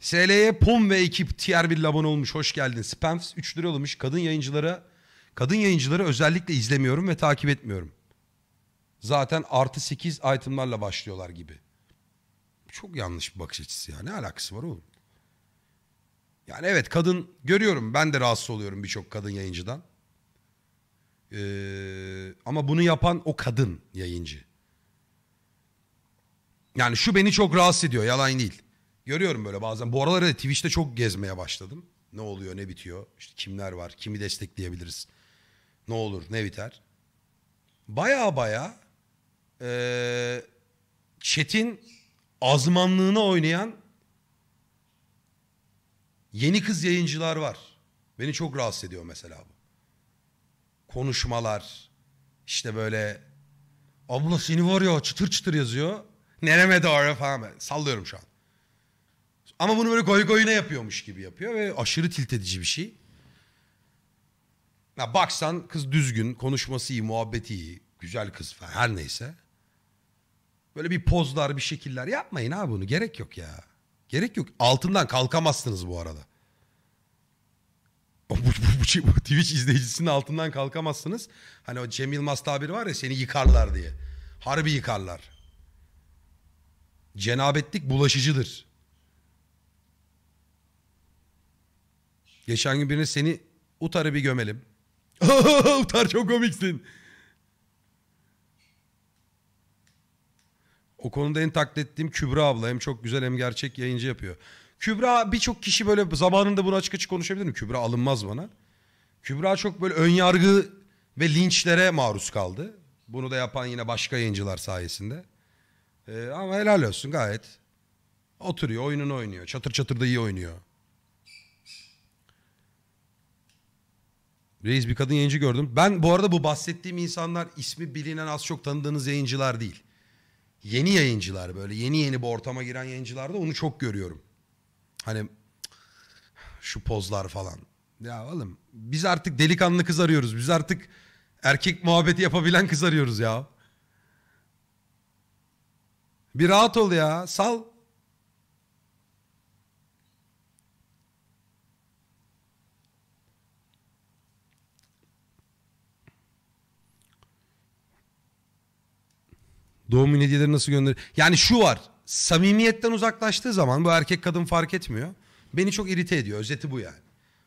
SL'ye Pom ve ekip tier bir abone olmuş. Hoş geldin. Spamfs 3 lira olmuş. Kadın yayıncılara kadın yayıncıları özellikle izlemiyorum ve takip etmiyorum. Zaten artı 8 itemlarla başlıyorlar gibi. Çok yanlış bir bakış açısı ya. Ne alakası var oğlum? Yani evet kadın görüyorum. Ben de rahatsız oluyorum birçok kadın yayıncıdan. Ee, ama bunu yapan o kadın yayıncı. Yani şu beni çok rahatsız ediyor. Yalan değil. Görüyorum böyle bazen. Bu aralar da Twitch'te çok gezmeye başladım. Ne oluyor, ne bitiyor? İşte kimler var, kimi destekleyebiliriz? Ne olur, ne biter? Baya baya ee, Çetin azmanlığını oynayan yeni kız yayıncılar var. Beni çok rahatsız ediyor mesela bu. Konuşmalar, işte böyle abla seni var ya çıtır çıtır yazıyor. Nereme doğru falan. Sallıyorum şu an. Ama bunu böyle goy goyuna yapıyormuş gibi yapıyor ve aşırı tilt edici bir şey. Ya baksan kız düzgün, konuşması iyi, muhabbeti iyi, güzel kız falan her neyse. Böyle bir pozlar bir şekiller yapmayın abi bunu gerek yok ya. Gerek yok. Altından kalkamazsınız bu arada. Bu, bu, bu, bu Twitch izleyicisinin altından kalkamazsınız. Hani o Cem Yılmaz tabiri var ya seni yıkarlar diye. Harbi yıkarlar. Cenabetlik bulaşıcıdır. Geçen gün birine seni Utar'ı bir gömelim. Utar çok komiksin. O konuda en taklit ettiğim Kübra abla. Hem çok güzel hem gerçek yayıncı yapıyor. Kübra birçok kişi böyle zamanında bunu açık açık konuşabilir mi Kübra alınmaz bana. Kübra çok böyle ön yargı ve linçlere maruz kaldı. Bunu da yapan yine başka yayıncılar sayesinde. Ee, ama helal olsun gayet. Oturuyor, oyununu oynuyor. Çatır çatır da iyi oynuyor. Reis bir kadın yayıncı gördüm. Ben bu arada bu bahsettiğim insanlar ismi bilinen az çok tanıdığınız yayıncılar değil. Yeni yayıncılar böyle yeni yeni bu ortama giren yayıncılarda onu çok görüyorum. Hani şu pozlar falan. Ya oğlum biz artık delikanlı kız arıyoruz. Biz artık erkek muhabbeti yapabilen kız arıyoruz ya. Bir rahat ol ya. Sal. Doğum günü hediyeleri nasıl gönder? Yani şu var. Samimiyetten uzaklaştığı zaman bu erkek kadın fark etmiyor. Beni çok irite ediyor. Özeti bu yani.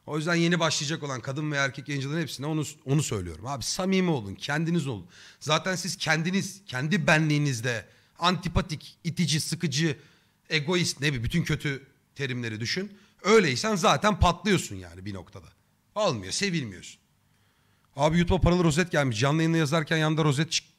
O yüzden yeni başlayacak olan kadın ve erkek yayıncıların hepsine onu onu söylüyorum. Abi samimi olun, kendiniz olun. Zaten siz kendiniz, kendi benliğinizde antipatik, itici, sıkıcı, egoist ne bir bütün kötü terimleri düşün. Öyleysen zaten patlıyorsun yani bir noktada. Almıyor, sevilmiyorsun. Abi YouTube'a paralı rozet gelmiş. Canlı yayında yazarken yanında rozet çık